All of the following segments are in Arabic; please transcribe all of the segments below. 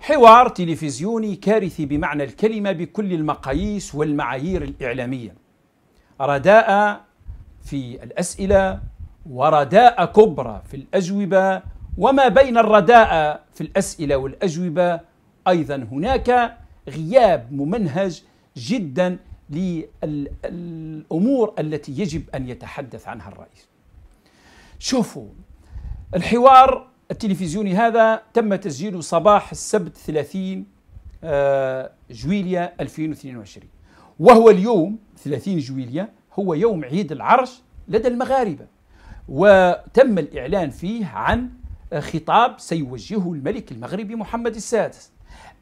حوار تلفزيوني كارثي بمعنى الكلمة بكل المقاييس والمعايير الإعلامية رداء في الأسئلة ورداء كبرى في الأجوبة وما بين الرداء في الأسئلة والأجوبة أيضا هناك غياب ممنهج جدا للأمور التي يجب أن يتحدث عنها الرئيس شوفوا الحوار التلفزيوني هذا تم تسجيله صباح السبت 30 جويليا 2022 وهو اليوم 30 جويليا هو يوم عيد العرش لدى المغاربة وتم الإعلان فيه عن خطاب سيوجهه الملك المغربي محمد السادس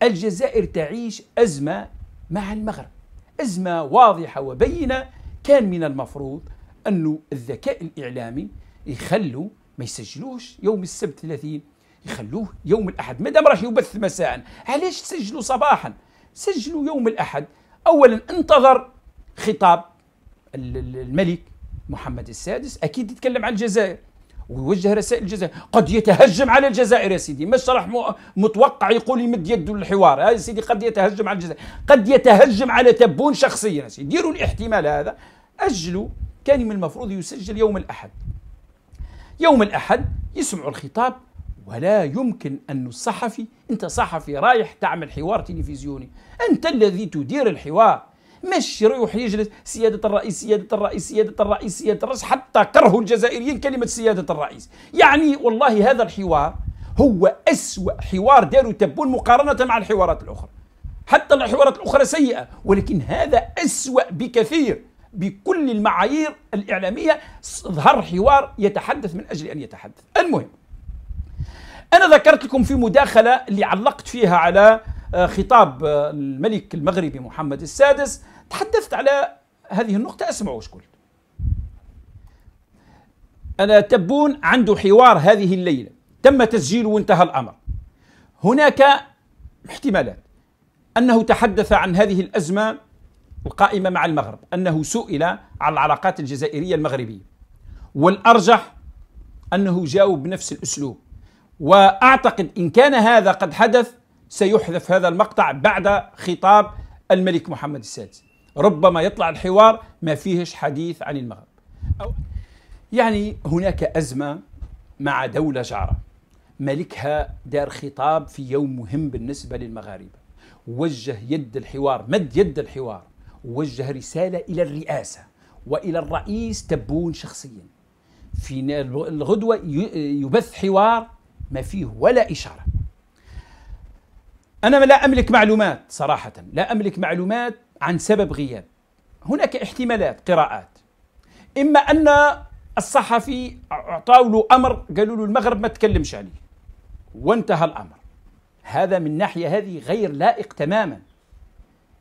الجزائر تعيش أزمة مع المغرب أزمة واضحة وبينة كان من المفروض أن الذكاء الإعلامي يخلوا ما يسجلوش يوم السبت 30 يخلوه يوم الاحد ما دام راه يبث مساء علاش تسجلوا صباحا سجلوا يوم الاحد اولا انتظر خطاب الملك محمد السادس اكيد يتكلم عن الجزائر ويوجه رسائل الجزائر قد يتهجم على الجزائر يا سيدي مش راح متوقع يقول يمد يده للحوار يا سيدي قد يتهجم على الجزائر قد يتهجم على تبون شخصيا يا سيدي ديروا الاحتمال هذا اجلوا كان من المفروض يسجل يوم الاحد يوم الأحد يسمعوا الخطاب ولا يمكن أن الصحفي أنت صحفي رايح تعمل حوار تلفزيوني أنت الذي تدير الحوار مش يروح يجلس سيادة الرئيس سيادة الرئيس سيادة الرئيس سيادة الرئيس حتى كرهوا الجزائريين كلمة سيادة الرئيس يعني والله هذا الحوار هو أسوأ حوار داروا تبون مقارنة مع الحوارات الأخرى حتى الحوارات الأخرى سيئة ولكن هذا أسوأ بكثير بكل المعايير الإعلامية ظهر حوار يتحدث من أجل أن يتحدث المهم أنا ذكرت لكم في مداخلة اللي علقت فيها على آه، خطاب آه، الملك المغربي محمد السادس تحدثت على هذه النقطة اسمعوا وش قلت أنا تبون عنده حوار هذه الليلة تم تسجيله وانتهى الأمر هناك احتمالات أنه تحدث عن هذه الأزمة القائمة مع المغرب أنه سئل على العلاقات الجزائرية المغربية والأرجح أنه جاوب بنفس الأسلوب وأعتقد إن كان هذا قد حدث سيحذف هذا المقطع بعد خطاب الملك محمد السادس ربما يطلع الحوار ما فيهش حديث عن المغرب أو يعني هناك أزمة مع دولة جارة ملكها دار خطاب في يوم مهم بالنسبة للمغاربة وجه يد الحوار مد يد الحوار وجه رسالة إلى الرئاسة وإلى الرئيس تبون شخصيا في الغدوة يبث حوار ما فيه ولا إشارة أنا لا أملك معلومات صراحة لا أملك معلومات عن سبب غياب هناك احتمالات قراءات إما أن الصحفي أعطاه له أمر قالوا له المغرب ما تكلمش عليه وانتهى الأمر هذا من ناحية هذه غير لائق تماما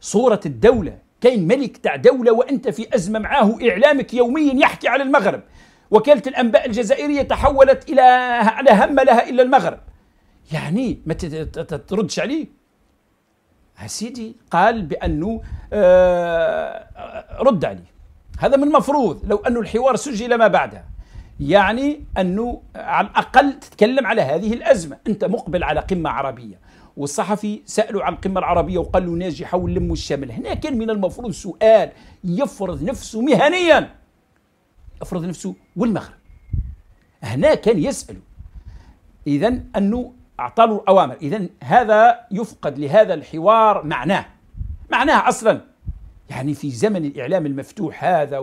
صورة الدولة كاين ملك تاع دولة وأنت في أزمة معاه إعلامك يوميا يحكي على المغرب وكالة الأنباء الجزائرية تحولت إلى لا هم لها إلا المغرب يعني ما تردش عليه سيدي قال بأنه آه، رد عليه هذا من المفروض لو أنه الحوار سجل ما بعدها يعني أنه على الأقل تتكلم على هذه الأزمة أنت مقبل على قمة عربية والصحفي سأله عن القمة العربية وقال له ناجي الشمل هنا كان من المفروض سؤال يفرض نفسه مهنيا يفرض نفسه والمغرب هنا كان يسأل إذا أنه أعطاله الأوامر إذا هذا يفقد لهذا الحوار معناه معناه أصلا يعني في زمن الإعلام المفتوح هذا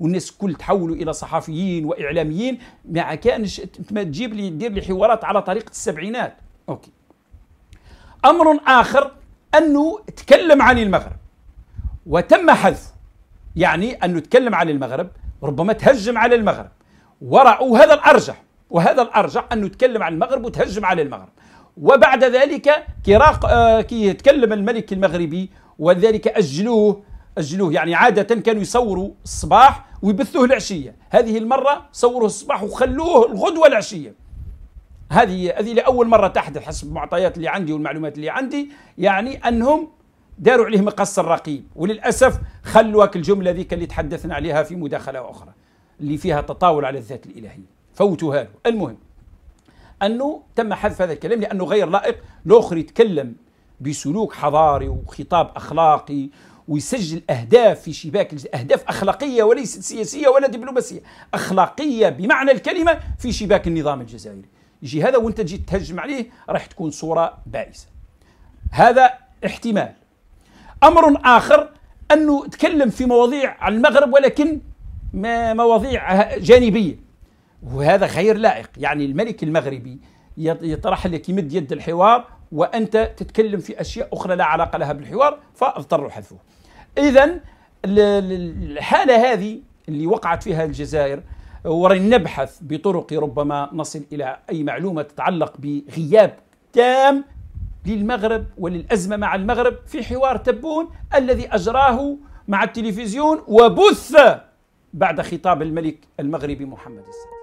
والناس كل تحولوا إلى صحفيين وإعلاميين ما كانش ما تجيب لي دير لي حوارات على طريقة السبعينات أوكي أمر آخر أنه تكلم عن المغرب وتم حذف يعني أنه تكلم عن المغرب ربما تهجم على المغرب ورأوا هذا الأرجح وهذا الأرجح أنه تكلم عن المغرب وتهجم على المغرب وبعد ذلك كي, راق آه كي يتكلم الملك المغربي وذلك أجلوه أجلوه يعني عادة كانوا يصوروا الصباح ويبثوه العشية هذه المرة صوروا الصباح وخلوه الغدوة العشية هذه هذه لاول مره تحدث حسب المعطيات اللي عندي والمعلومات اللي عندي يعني انهم داروا عليه مقص الرقيب وللاسف خلوك الجمله ذيك اللي تحدثنا عليها في مداخله اخرى اللي فيها تطاول على الذات الالهيه فوتوا هذا المهم انه تم حذف هذا الكلام لانه غير لائق لاخر يتكلم بسلوك حضاري وخطاب اخلاقي ويسجل اهداف في شباك اهداف اخلاقيه وليست سياسيه ولا دبلوماسيه اخلاقيه بمعنى الكلمه في شباك النظام الجزائري يجي هذا وانت تجي تهجم عليه راح تكون صوره بائسه هذا احتمال امر اخر انه تكلم في مواضيع عن المغرب ولكن مواضيع جانبيه وهذا غير لائق يعني الملك المغربي يطرح لك يمد يد الحوار وانت تتكلم في اشياء اخرى لا علاقه لها بالحوار فاضطروا حذفه اذا الحاله هذه اللي وقعت فيها الجزائر ولن نبحث بطرق ربما نصل إلى أي معلومة تتعلق بغياب تام للمغرب وللأزمة مع المغرب في حوار تبون الذي أجراه مع التلفزيون وبث بعد خطاب الملك المغربي محمد السادس